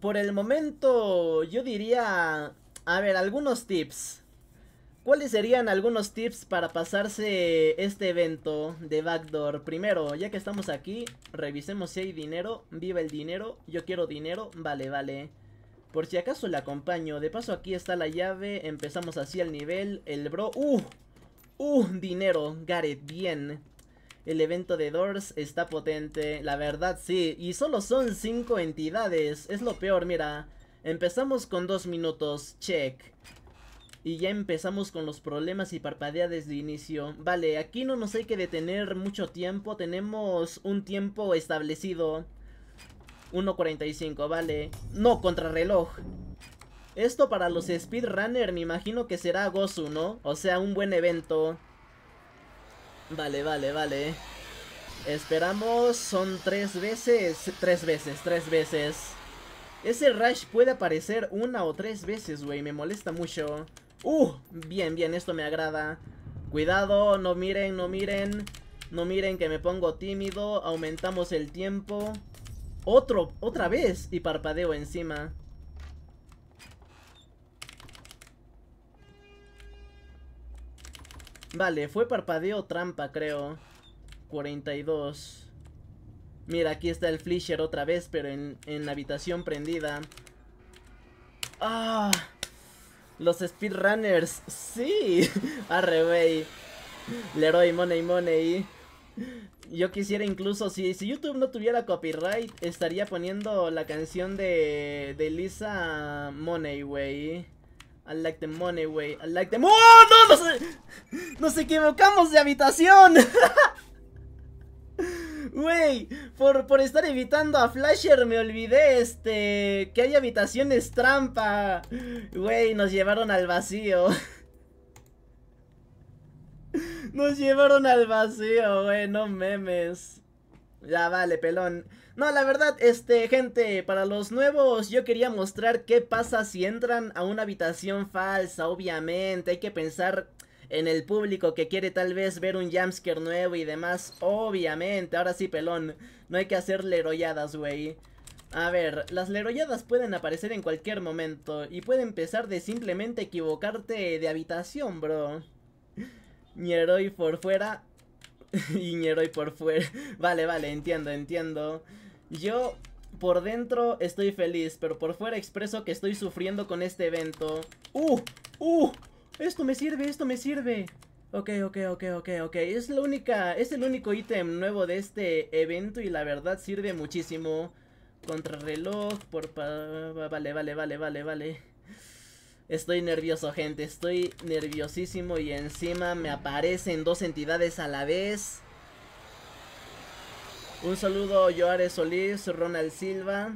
Por el momento, yo diría, a ver, algunos tips. ¿Cuáles serían algunos tips para pasarse este evento de Backdoor? Primero, ya que estamos aquí, revisemos si hay dinero. Viva el dinero, yo quiero dinero, vale, vale. Por si acaso le acompaño, de paso aquí está la llave, empezamos así el nivel, el bro... ¡Uh! ¡Uh! Dinero, Gareth, bien. El evento de Doors está potente, la verdad sí. Y solo son 5 entidades, es lo peor, mira. Empezamos con 2 minutos, check. Y ya empezamos con los problemas y parpadea desde inicio. Vale, aquí no nos hay que detener mucho tiempo, tenemos un tiempo establecido. 1.45, vale. No, contrarreloj. Esto para los speedrunner me imagino que será Gozu, ¿no? O sea, un buen evento. Vale, vale, vale. Esperamos, son tres veces, tres veces, tres veces. Ese Rush puede aparecer una o tres veces, güey, me molesta mucho. ¡Uh! Bien, bien, esto me agrada. Cuidado, no miren, no miren. No miren que me pongo tímido, aumentamos el tiempo. Otro, otra vez, y parpadeo encima. Vale, fue parpadeo trampa, creo. 42. Mira, aquí está el Fleischer otra vez, pero en, la habitación prendida. ¡Ah! Los speedrunners. ¡Sí! Arre, wey. Leroy, money, money. Yo quisiera incluso, si, si YouTube no tuviera copyright, estaría poniendo la canción de, de Lisa Money, wey. I like the money, wey. I like the... ¡Oh, no! ¡Nos, equivocamos de habitación! Wey, por, por estar evitando a Flasher me olvidé, este, que hay habitaciones trampa. Wey, nos llevaron al vacío. Nos llevaron al vacío, wey, no memes. Ya vale, pelón. No, la verdad, este, gente, para los nuevos yo quería mostrar qué pasa si entran a una habitación falsa, obviamente, hay que pensar en el público que quiere tal vez ver un Jamsker nuevo y demás, obviamente, ahora sí, pelón, no hay que hacer lerolladas, güey. A ver, las lerolladas pueden aparecer en cualquier momento y puede empezar de simplemente equivocarte de habitación, bro. Ñeroy por fuera y por fuera. Vale, vale, entiendo, entiendo. Yo por dentro estoy feliz, pero por fuera expreso que estoy sufriendo con este evento. ¡Uh! ¡Uh! Esto me sirve, esto me sirve. Ok, ok, ok, ok, ok. Es la única, es el único ítem nuevo de este evento y la verdad sirve muchísimo. Contrarreloj, por... Vale, vale, vale, vale, vale. Estoy nervioso, gente. Estoy nerviosísimo y encima me aparecen dos entidades a la vez. Un saludo Joares Solís, Ronald Silva.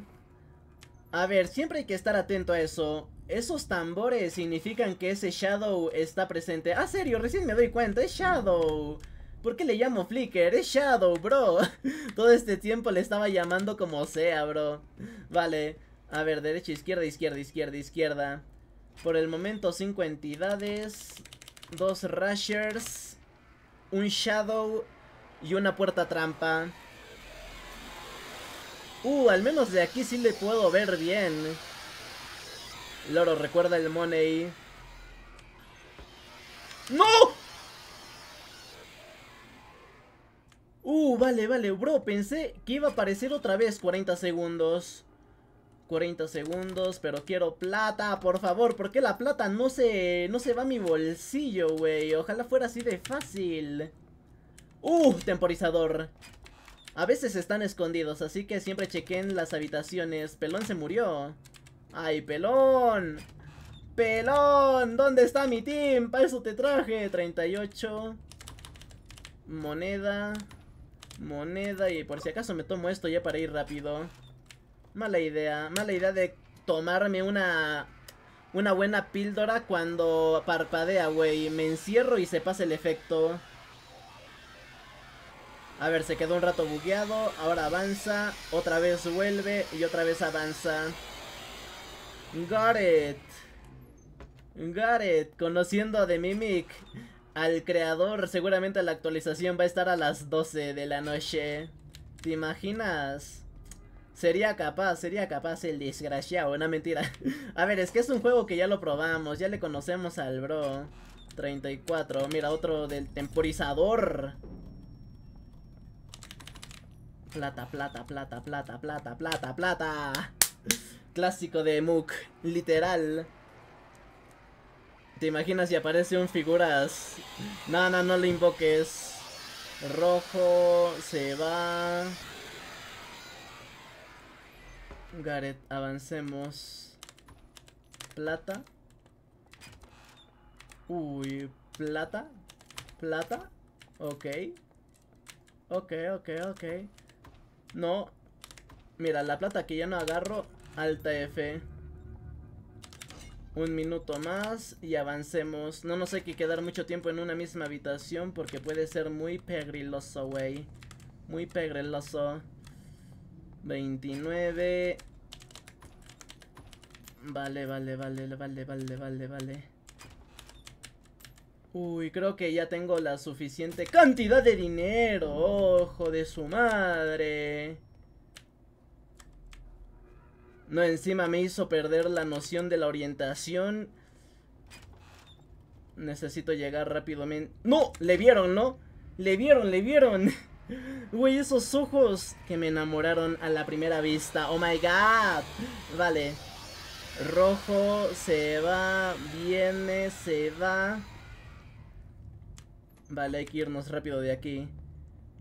A ver, siempre hay que estar atento a eso. Esos tambores significan que ese Shadow está presente. Ah, serio, recién me doy cuenta, es Shadow. ¿Por qué le llamo Flicker? Es Shadow, bro. Todo este tiempo le estaba llamando como sea, bro. Vale, a ver, derecha, izquierda, izquierda, izquierda, izquierda. Por el momento, cinco entidades. Dos Rushers. Un Shadow. Y una puerta trampa. Uh, al menos de aquí sí le puedo ver bien. Loro, recuerda el money. ¡No! Uh, vale, vale, bro, pensé que iba a aparecer otra vez 40 segundos. 40 segundos, pero quiero plata, por favor, porque la plata no se, no se va a mi bolsillo, güey? Ojalá fuera así de fácil. Uh, temporizador. A veces están escondidos, así que siempre chequen las habitaciones. Pelón se murió. ¡Ay, pelón! ¡Pelón! ¿Dónde está mi team? Para eso te traje. 38. Moneda. Moneda. Y por si acaso me tomo esto ya para ir rápido. Mala idea. Mala idea de tomarme una... Una buena píldora cuando parpadea, güey. Me encierro y se pasa el efecto. A ver, se quedó un rato bugueado. Ahora avanza. Otra vez vuelve. Y otra vez avanza. Got it. Got it. Conociendo a The Mimic. Al creador. Seguramente la actualización va a estar a las 12 de la noche. ¿Te imaginas? Sería capaz, sería capaz el desgraciado. Una mentira. a ver, es que es un juego que ya lo probamos. Ya le conocemos al bro. 34. Mira, otro del temporizador. Plata, plata, plata, plata, plata, plata, plata. Clásico de Mook, literal. ¿Te imaginas si aparece un figuras? No, no, no le invoques. Rojo se va. Gareth, avancemos. Plata. Uy, plata. Plata. Ok. Ok, ok, ok. No. Mira, la plata que ya no agarro. Alta F. Un minuto más y avancemos. No nos hay que quedar mucho tiempo en una misma habitación porque puede ser muy pegriloso, güey. Muy pegriloso. 29. Vale, vale, vale, vale, vale, vale, vale. Uy, creo que ya tengo la suficiente cantidad de dinero. Ojo de su madre. No, encima me hizo perder la noción de la orientación. Necesito llegar rápidamente. ¡No! Le vieron, ¿no? Le vieron, le vieron. Güey, esos ojos que me enamoraron a la primera vista. ¡Oh, my God! Vale. Rojo, se va, viene, se va. Vale, hay que irnos rápido de aquí.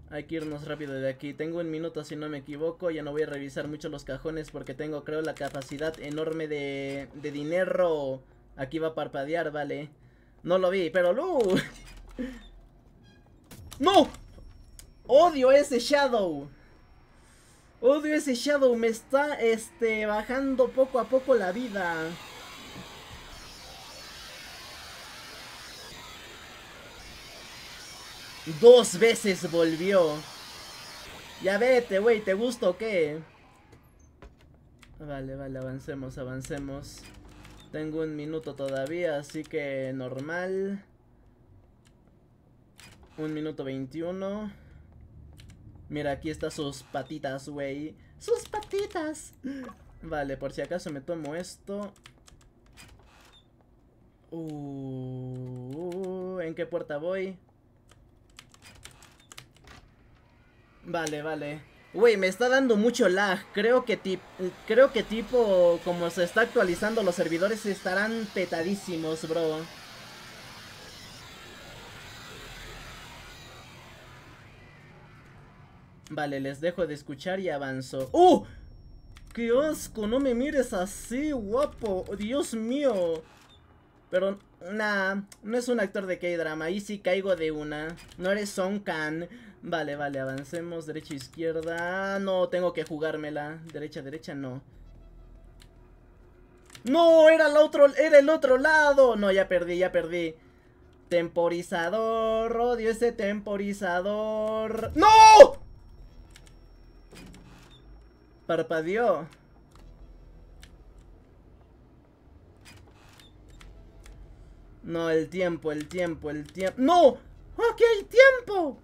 Hay que irnos rápido de aquí. Tengo un minuto si no me equivoco. Ya no voy a revisar mucho los cajones porque tengo creo la capacidad enorme de, de dinero. Aquí va a parpadear, vale. No lo vi, pero ¡lu! ¡No! ¡Odio ese Shadow! ¡Odio ese Shadow! Me está, este, bajando poco a poco la vida. Dos veces volvió. Ya vete, güey, ¿te gusta o qué? Vale, vale, avancemos, avancemos. Tengo un minuto todavía, así que normal. Un minuto veintiuno. Mira, aquí están sus patitas, güey. ¡Sus patitas! Vale, por si acaso me tomo esto. Uh, ¿En qué puerta voy? Vale, vale. Güey, me está dando mucho lag. Creo que, tipo creo que tipo, como se está actualizando los servidores, estarán petadísimos, bro. Vale, les dejo de escuchar y avanzo. ¡Uh! ¡Qué asco! No me mires así, guapo. Dios mío. Pero, nah, no es un actor de K-drama. Y si caigo de una. No eres Son Kan. Vale, vale, avancemos. Derecha, izquierda. No, tengo que jugármela. Derecha, derecha, no. ¡No! Era el otro, era el otro lado. No, ya perdí, ya perdí. Temporizador. Odio ese temporizador. ¡No! Parpadeó. No, el tiempo, el tiempo, el tiempo. ¡No! ¡Aquí hay tiempo!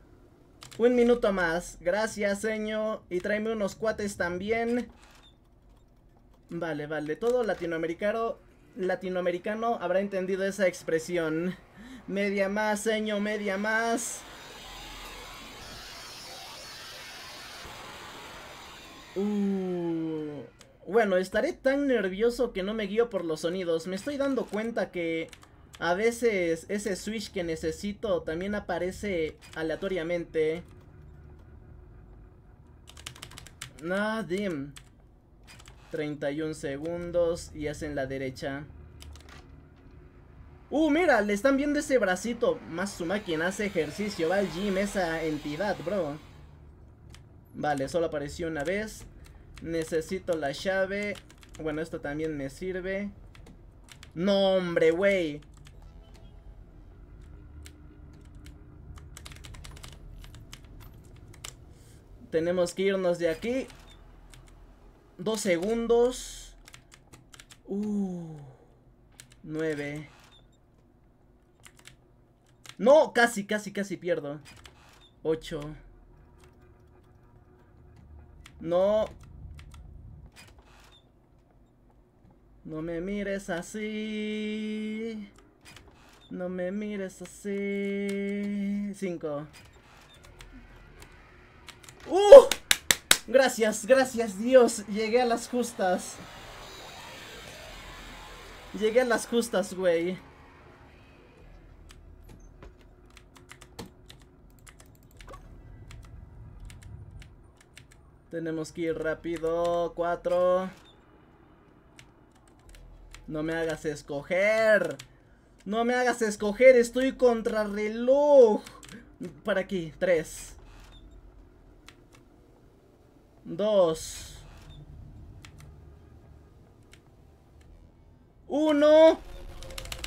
Un minuto más. Gracias, señor. Y tráeme unos cuates también. Vale, vale. Todo latinoamericano, latinoamericano habrá entendido esa expresión. Media más, señor, media más. Uh, bueno, estaré tan nervioso que no me guío por los sonidos. Me estoy dando cuenta que a veces ese switch que necesito también aparece aleatoriamente. Nah, 31 segundos y es en la derecha. Uh, mira, le están viendo ese bracito. Más su máquina hace ejercicio, va al gym esa entidad, bro. Vale, solo apareció una vez. Necesito la llave. Bueno, esto también me sirve. No, hombre, güey. Tenemos que irnos de aquí. Dos segundos. Uh. Nueve. No, casi, casi, casi pierdo. Ocho. No. No me mires así. No me mires así. Cinco. ¡Uh! Gracias, gracias Dios. Llegué a las justas. Llegué a las justas, güey. Tenemos que ir rápido. Cuatro. No me hagas escoger. No me hagas escoger. Estoy contra reloj. Para aquí. Tres. Dos. Uno.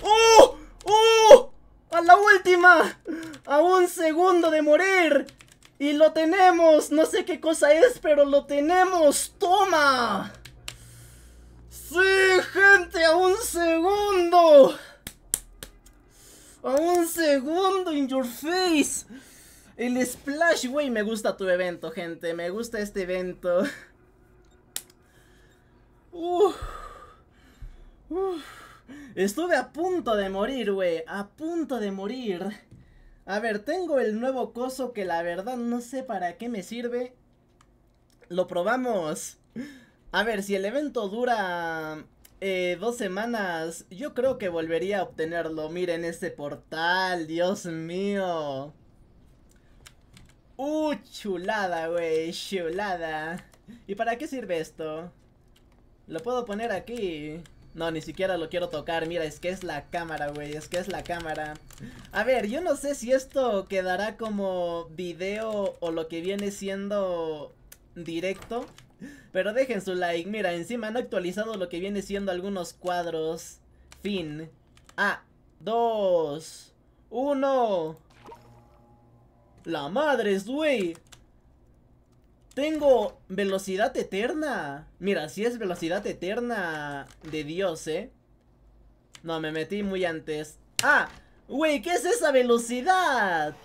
¡Oh! ¡Oh! ¡A la última! ¡A un segundo de morir! ¡Y lo tenemos! No sé qué cosa es, pero lo tenemos. ¡Toma! ¡Sí, gente! ¡A un segundo! ¡A un segundo! ¡In your face! El Splash, güey, me gusta tu evento, gente. Me gusta este evento. Uf. Estuve a punto de morir, güey. A punto de morir. A ver, tengo el nuevo coso que la verdad no sé para qué me sirve. Lo probamos. A ver, si el evento dura eh, dos semanas, yo creo que volvería a obtenerlo. Miren este portal, Dios mío. ¡Uh, chulada, güey! ¡Chulada! ¿Y para qué sirve esto? Lo puedo poner aquí. No, ni siquiera lo quiero tocar. Mira, es que es la cámara, güey. Es que es la cámara. A ver, yo no sé si esto quedará como video o lo que viene siendo directo. Pero dejen su like. Mira, encima han actualizado lo que viene siendo algunos cuadros. Fin. A dos, uno. La madre es, güey. Tengo velocidad eterna. Mira, si es velocidad eterna de Dios, ¿eh? No, me metí muy antes. ¡Ah! Güey, ¿qué es esa velocidad?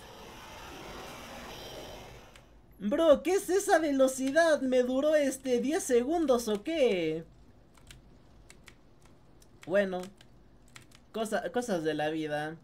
Bro, ¿qué es esa velocidad? ¿Me duró este 10 segundos o qué? Bueno. cosas de la vida.